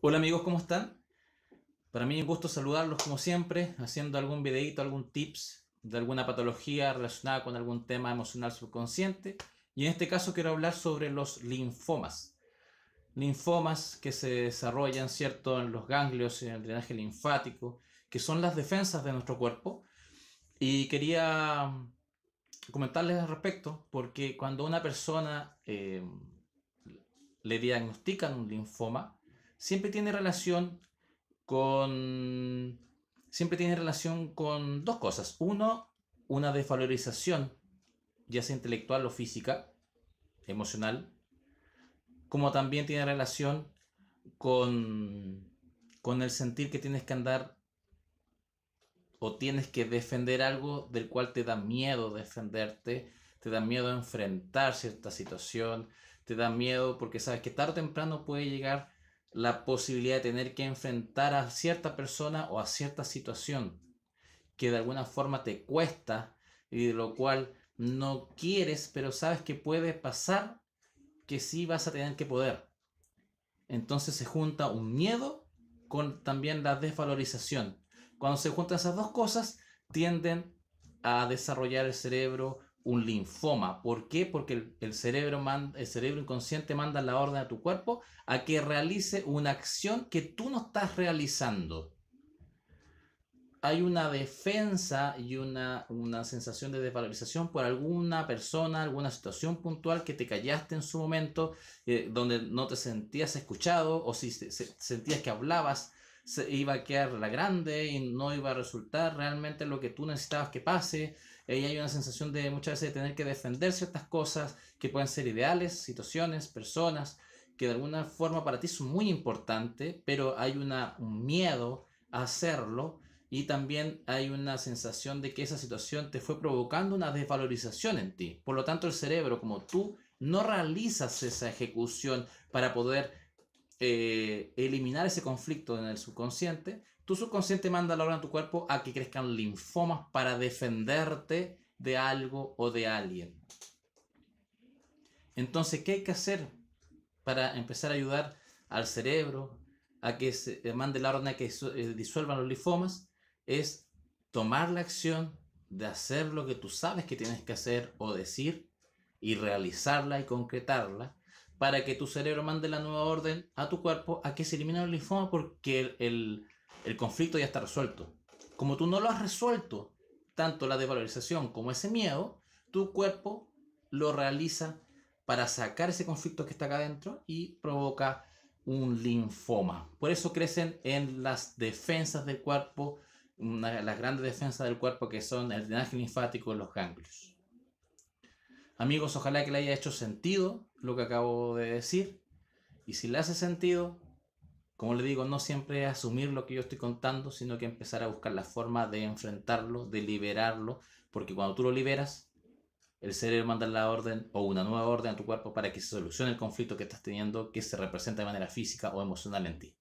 Hola amigos, ¿cómo están? Para mí es un gusto saludarlos como siempre, haciendo algún videito, algún tips de alguna patología relacionada con algún tema emocional subconsciente. Y en este caso quiero hablar sobre los linfomas. Linfomas que se desarrollan, ¿cierto?, en los ganglios, en el drenaje linfático, que son las defensas de nuestro cuerpo. Y quería mm, comentarles al respecto, porque cuando una persona eh, le diagnostican un linfoma, siempre tiene relación con. Siempre tiene relación con dos cosas. Uno, una desvalorización, ya sea intelectual o física, emocional, como también tiene relación con, con el sentir que tienes que andar o tienes que defender algo del cual te da miedo defenderte, te da miedo enfrentar cierta situación, te da miedo porque sabes que tarde o temprano puede llegar la posibilidad de tener que enfrentar a cierta persona o a cierta situación que de alguna forma te cuesta y de lo cual no quieres, pero sabes que puede pasar, que sí vas a tener que poder. Entonces se junta un miedo con también la desvalorización. Cuando se juntan esas dos cosas, tienden a desarrollar el cerebro un linfoma. ¿Por qué? Porque el, cerebro, el cerebro inconsciente manda la orden a tu cuerpo a que realice una acción que tú no estás realizando. Hay una defensa y una, sensación de desvalorización por alguna persona, alguna situación puntual que te callaste en su momento, eh, donde no te sentías escuchado o si sentías que hablabas se iba a quedar la grande y no iba a resultar realmente lo que tú necesitabas que pase ahí hay una sensación de muchas veces de tener que defender ciertas cosas que pueden ser ideales, situaciones, personas, que de alguna forma para ti son muy importantes, pero hay una, un miedo a hacerlo y también hay una sensación de que esa situación te fue provocando una desvalorización en ti. Por lo tanto, el cerebro, como tú, no realizas esa ejecución para poder eh, eliminar ese conflicto en el subconsciente, tu subconsciente manda la orden en tu cuerpo a que crezcan linfomas para defenderte de algo o de alguien. Entonces, ¿qué hay que hacer para empezar a ayudar al cerebro a que se eh, mande la orden a que eh, disuelvan los linfomas? Es tomar la acción de hacer lo que tú sabes que tienes que hacer o decir y realizarla y concretarla para que tu cerebro mande la nueva orden a tu cuerpo a que se elimine el linfoma porque el, conflicto ya está resuelto. Como tú no lo has resuelto, tanto la desvalorización como ese miedo, tu cuerpo lo realiza para sacar ese conflicto que está acá adentro y provoca un linfoma. Por eso crecen en las defensas del cuerpo, las grandes defensas del cuerpo que son el drenaje linfático y los ganglios. Amigos, ojalá que le haya hecho sentido lo que acabo de decir. Y si le hace sentido, como le digo, no siempre asumir lo que yo estoy contando, sino que empezar a buscar la forma de enfrentarlo, de liberarlo, porque cuando tú lo liberas, el cerebro manda la orden o una nueva orden a tu cuerpo para que se solucione el conflicto que estás teniendo, que se representa de manera física o emocional en ti.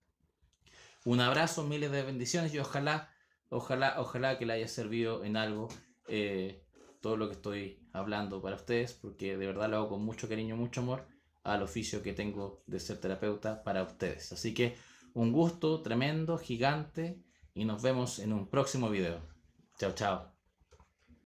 Un abrazo, miles de bendiciones y ojalá, ojalá, ojalá que le haya servido en algo. Eh, todo lo que estoy hablando para ustedes, porque de verdad lo hago con mucho cariño, mucho amor al oficio que tengo de ser terapeuta para ustedes. Así que un gusto tremendo, gigante, y nos vemos en un próximo video. Chao, chao.